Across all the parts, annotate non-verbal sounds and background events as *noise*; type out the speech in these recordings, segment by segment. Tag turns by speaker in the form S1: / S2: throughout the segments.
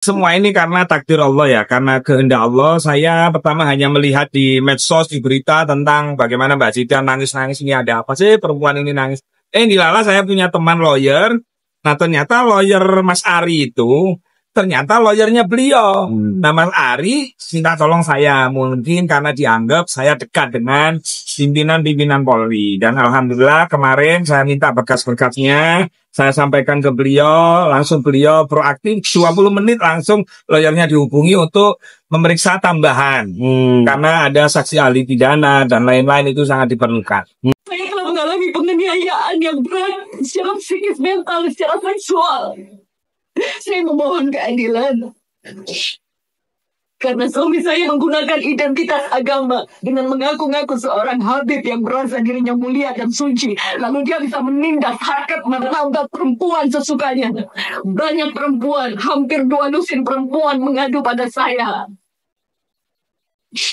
S1: Semua ini karena takdir Allah ya, karena kehendak Allah. Saya pertama hanya melihat di medsos, di berita tentang bagaimana Mbak Zita nangis-nangis ini ada apa sih perempuan ini nangis. Eh dilala saya punya teman lawyer, nah ternyata lawyer Mas Ari itu ternyata lawyernya beliau. Hmm. Nah, Ari minta tolong saya mungkin karena dianggap saya dekat dengan pimpinan-pimpinan Polri dan alhamdulillah kemarin saya minta berkas-berkasnya saya sampaikan ke beliau, langsung beliau proaktif 20 menit langsung lawyernya dihubungi untuk memeriksa tambahan. Hmm. Karena ada saksi ahli pidana dan lain-lain itu sangat diperlukan. Hmm
S2: mengalami penganiayaan yang berat secara psikis mental, secara seksual. *laughs* saya memohon keadilan. Karena suami saya menggunakan identitas agama dengan mengaku-ngaku seorang Habib yang merasa dirinya mulia dan suci. Lalu dia bisa menindas harkat menambah perempuan sesukanya. Banyak perempuan, hampir dua lusin perempuan mengadu pada saya.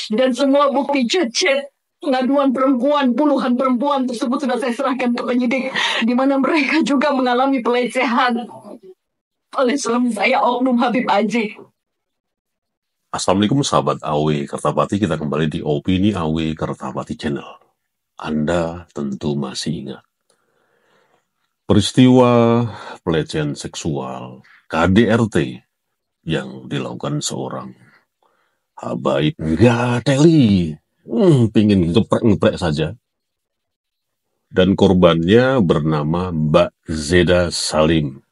S2: Dan semua bukti cecet pengaduan perempuan, puluhan perempuan tersebut sudah saya serahkan ke penyidik. Di mana mereka juga mengalami pelecehan oleh suami saya Oknum Habib Aji.
S3: Assalamualaikum sahabat AW Kertapati, kita kembali di Opini AW Kertapati Channel. Anda tentu masih ingat. Peristiwa pelecehan seksual KDRT yang dilakukan seorang habaib. Gateli. Teli, hmm, pingin ngeprek-ngeprek saja dan korbannya bernama Mbak Zeda Salim.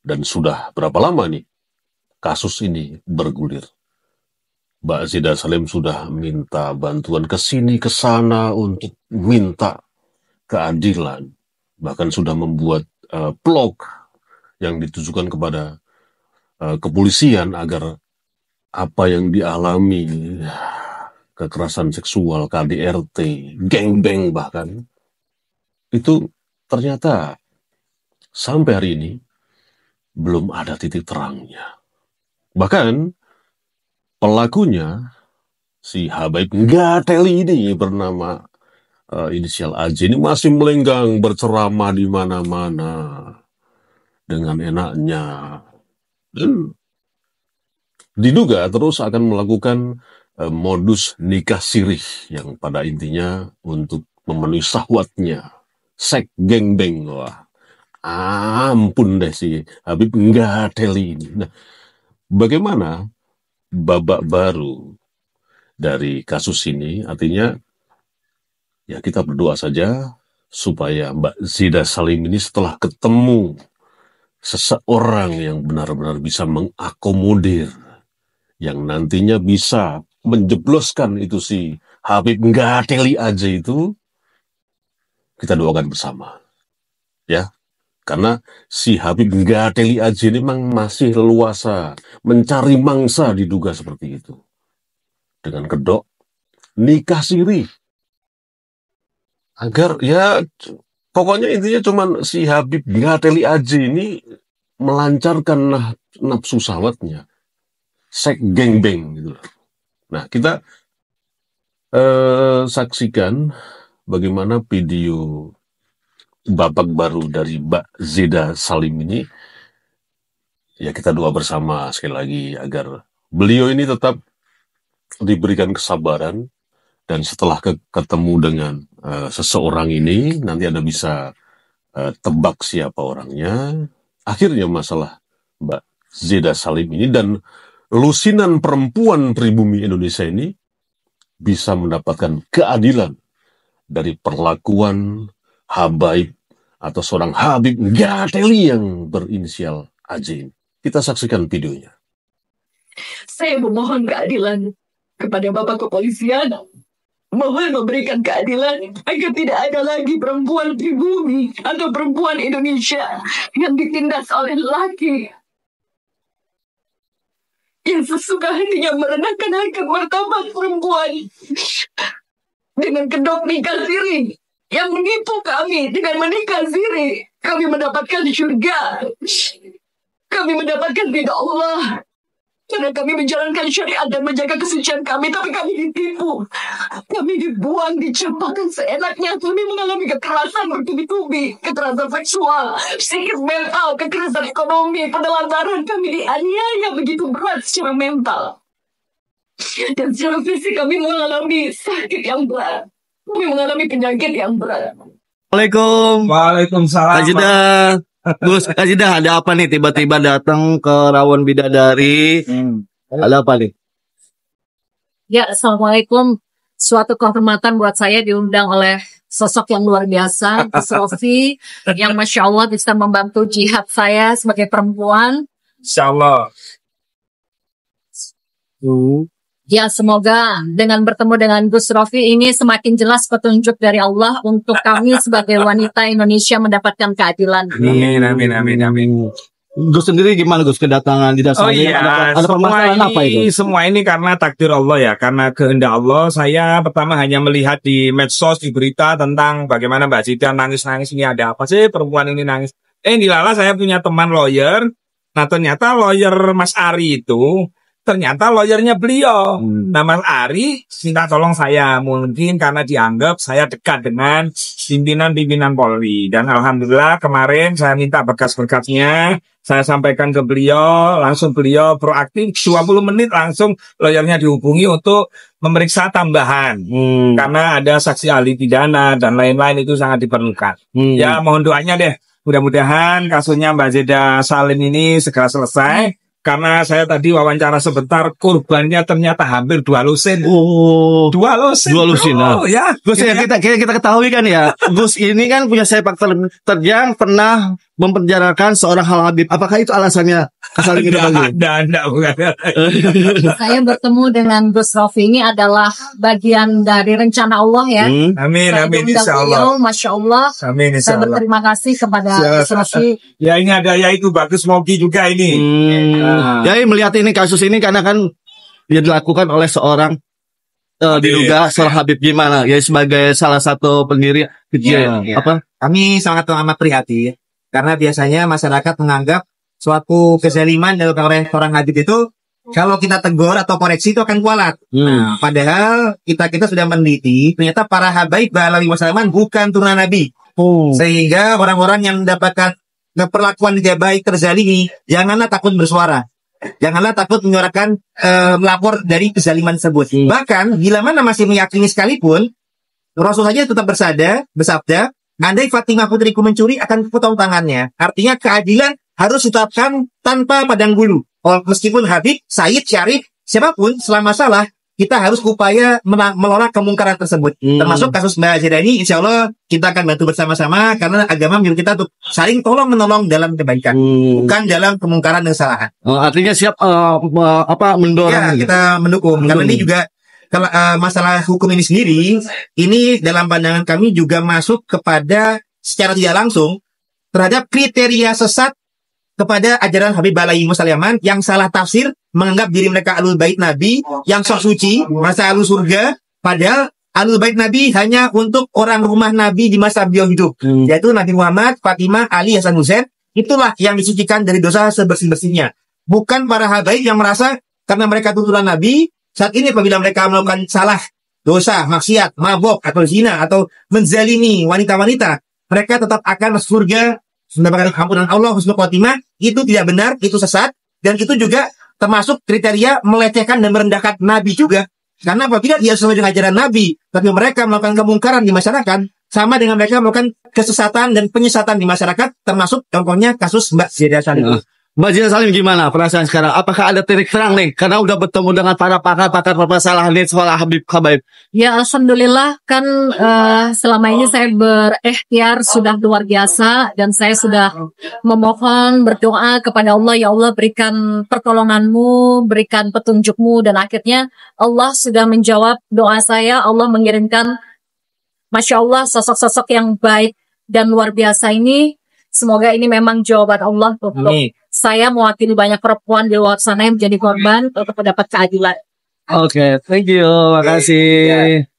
S3: Dan sudah berapa lama nih kasus ini bergulir? Mbak Zida Salim sudah minta bantuan ke sini ke sana untuk minta keadilan. Bahkan sudah membuat uh, blog yang ditujukan kepada uh, kepolisian agar apa yang dialami kekerasan seksual, KDRT, geng bahkan itu ternyata sampai hari ini belum ada titik terangnya. Bahkan pelakunya si Habib Ngateli ini bernama uh, inisial AJ ini masih melenggang berceramah di mana-mana dengan enaknya. Dan diduga terus akan melakukan uh, modus nikah sirih yang pada intinya untuk memenuhi sahwatnya. Sek geng-beng, wah ampun deh si Habib nggak ini. Nah, bagaimana babak baru dari kasus ini? Artinya ya kita berdoa saja supaya Mbak Zida Salim ini setelah ketemu seseorang yang benar-benar bisa mengakomodir yang nantinya bisa menjebloskan itu si Habib nggak aja itu kita doakan bersama ya karena si Habib Gateli Aji ini memang masih leluasa, mencari mangsa diduga seperti itu. Dengan kedok, nikah siri. Agar ya pokoknya intinya cuman si Habib Gateli Aji ini melancarkan nah, nafsu sawatnya. Sek geng beng gitu Nah, kita eh, saksikan bagaimana video babak baru dari Mbak Zeda Salim ini ya kita doa bersama sekali lagi agar beliau ini tetap diberikan kesabaran dan setelah ke ketemu dengan uh, seseorang ini nanti Anda bisa uh, tebak siapa orangnya akhirnya masalah Mbak Zeda Salim ini dan lusinan perempuan pribumi Indonesia ini bisa mendapatkan keadilan dari perlakuan Habaib atau seorang Habib Gateli yang berinisial AJ Kita saksikan videonya.
S2: Saya memohon keadilan kepada Bapak Kepolisian. Mohon memberikan keadilan agar tidak ada lagi perempuan di bumi atau perempuan Indonesia yang ditindas oleh laki yang sesuka hatinya merendahkan harga martabat perempuan dengan kedok nikah siri yang menipu kami dengan menikah siri. Kami mendapatkan surga. Kami mendapatkan tidak Allah. Karena kami menjalankan syariat dan menjaga kesucian kami, tapi kami ditipu. Kami dibuang, dicampakkan seenaknya. Kami mengalami kekerasan bertubi-tubi, kekerasan seksual, psikis mental, kekerasan ekonomi, penelantaran. Kami dianiaya begitu berat secara mental. Dan secara fisik kami mengalami sakit yang berat kami mengalami penyakit yang berat.
S4: Assalamualaikum. Waalaikumsalam. Ajda. Gus, Ajda ada apa nih tiba-tiba datang ke Rawon Bidadari? Hmm. Ada apa nih?
S5: Ya, Assalamualaikum. Suatu kehormatan buat saya diundang oleh sosok yang luar biasa, Sofi, yang Masya Allah bisa membantu jihad saya sebagai perempuan.
S1: Insya Allah.
S5: Ya semoga dengan bertemu dengan Gus Rofi ini semakin jelas petunjuk dari Allah untuk kami sebagai wanita Indonesia mendapatkan keadilan. Amin
S4: amin amin amin. Gus sendiri gimana Gus kedatangan di dasarnya? Oh iya, ada, ada
S5: semua ini,
S1: apa itu? Semua ini karena takdir Allah ya, karena kehendak Allah. Saya pertama hanya melihat di medsos di berita tentang bagaimana Mbak Siti nangis-nangis ini ada apa sih perempuan ini nangis. Eh dilala saya punya teman lawyer. Nah ternyata lawyer Mas Ari itu ternyata lawyernya beliau. Hmm. Nah, Mas Ari minta tolong saya mungkin karena dianggap saya dekat dengan pimpinan-pimpinan Polri dan alhamdulillah kemarin saya minta berkas-berkasnya saya sampaikan ke beliau, langsung beliau proaktif 20 menit langsung lawyernya dihubungi untuk memeriksa tambahan hmm. karena ada saksi ahli pidana dan lain-lain itu sangat diperlukan. Hmm. Ya, mohon doanya deh. Mudah-mudahan kasusnya Mbak Zeda Salim ini segera selesai karena saya tadi wawancara sebentar korbannya ternyata hampir dua lusin. Oh, dua lusin. Dua lusin. Oh, ya.
S4: Gus ya, ya kan? kita, kita kita ketahui kan ya, Gus ini kan punya sepak terjang pernah mempenjarakan seorang Hal Habib. Apakah itu alasannya asal ingin *laughs* gitu dipanggil?
S1: tidak, tidak. bukan. *laughs*
S5: Saya bertemu dengan Gus Rofi ini adalah bagian dari rencana Allah ya. Hmm. Amin, Saya amin, insya Allah. Video, Masya Allah. Amin, insya Allah. Terima kasih kepada Gus Rofi. *laughs*
S1: Ya ini ada ya itu bagus Mogi juga ini. Hmm. Ah. Ya.
S4: Jadi melihat ini kasus ini karena kan dia dilakukan oleh seorang uh, diduga seorang Habib gimana ya sebagai salah satu pendiri kecil ya, ya. apa iya. kami sangat amat prihatin karena biasanya masyarakat menganggap suatu kezaliman dalam oleh orang hadir itu kalau kita tegur atau koreksi itu akan kualat. Hmm. Nah, padahal kita kita sudah meneliti ternyata para habaib Alaihi Wasallam bukan turunan Nabi. Hmm. Sehingga orang-orang yang mendapatkan perlakuan tidak baik terzalimi janganlah takut bersuara. Janganlah takut menyuarakan e, melapor dari kezaliman tersebut. Hmm. Bahkan bila mana masih meyakini sekalipun Rasul saja tetap bersabda, bersabda, Andai Fatimah putriku mencuri akan potong tangannya. Artinya keadilan harus ditetapkan tanpa padang bulu. Oh, meskipun Habib, Said, Syarif, siapapun selama salah kita harus upaya melola kemungkaran tersebut. Hmm. Termasuk kasus Mbak Azira ini, insya Allah kita akan bantu bersama-sama karena agama menyuruh kita untuk saling tolong menolong dalam kebaikan, hmm. bukan dalam kemungkaran dan kesalahan.
S2: Oh, artinya siap uh,
S4: apa mendorong? Ya, kita mendukung. mendukung. Karena ini juga kalau uh, masalah hukum ini sendiri, ini dalam pandangan kami juga masuk kepada secara tidak langsung terhadap kriteria sesat kepada ajaran Habib Balai Musaliman yang salah tafsir menganggap diri mereka alul bait Nabi yang sok suci masa alul surga padahal alul bait Nabi hanya untuk orang rumah Nabi di masa beliau hidup hmm. yaitu Nabi Muhammad, Fatimah, Ali, Hasan Husain itulah yang disucikan dari dosa sebersih-bersihnya bukan para habaib yang merasa karena mereka tuntunan Nabi saat ini apabila mereka melakukan salah, dosa, maksiat, mabok, atau zina, atau menzalimi wanita-wanita, mereka tetap akan masuk surga, mendapatkan ampunan Allah, husnul khotimah, itu tidak benar, itu sesat, dan itu juga termasuk kriteria melecehkan dan merendahkan Nabi juga. Karena apabila dia sesuai dengan ajaran Nabi, tapi mereka melakukan kemungkaran di masyarakat, sama dengan mereka melakukan kesesatan dan penyesatan di masyarakat, termasuk contohnya kasus Mbak Zidah Salim. Mbak Jina Salim gimana perasaan sekarang? Apakah ada titik terang nih? Karena udah bertemu dengan para pakar-pakar permasalahan di sekolah Habib Khabaib.
S5: Ya Alhamdulillah kan uh, selama ini saya berikhtiar sudah luar biasa dan saya sudah memohon berdoa kepada Allah ya Allah berikan pertolonganmu, berikan petunjukmu dan akhirnya Allah sudah menjawab doa saya. Allah mengirimkan Masya Allah sosok-sosok yang baik dan luar biasa ini Semoga ini memang jawaban Allah untuk saya mewakili banyak perempuan di luar sana yang menjadi korban untuk mendapat keadilan.
S4: Oke, okay, thank you, makasih. Yeah.